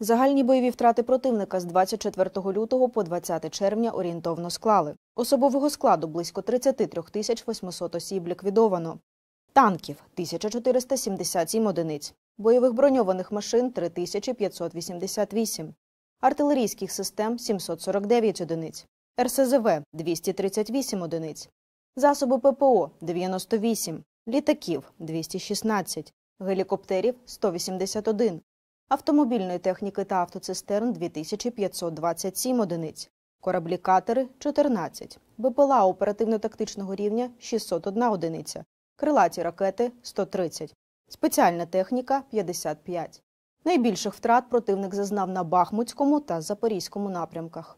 Загальні бойові втрати противника з 24 лютого по 20 червня орієнтовно склали. Особового складу близько 33 тисяч 800 осіб ліквідовано. Танків 1477 одиниць, бойових броньованих машин 3588, артилерійських систем 749 одиниць, РСЗВ 238 одиниць, засоби ППО 98, літаків 216, гелікоптерів 181, автомобільної техніки та автоцистерн 2527 одиниць, кораблі катери 14, БПЛА оперативно-тактичного рівня 601 одиниця, крилаті ракети 130, спеціальна техніка 55. Найбільших втрат противник зазнав на Бахмутському та Запорізькому напрямках.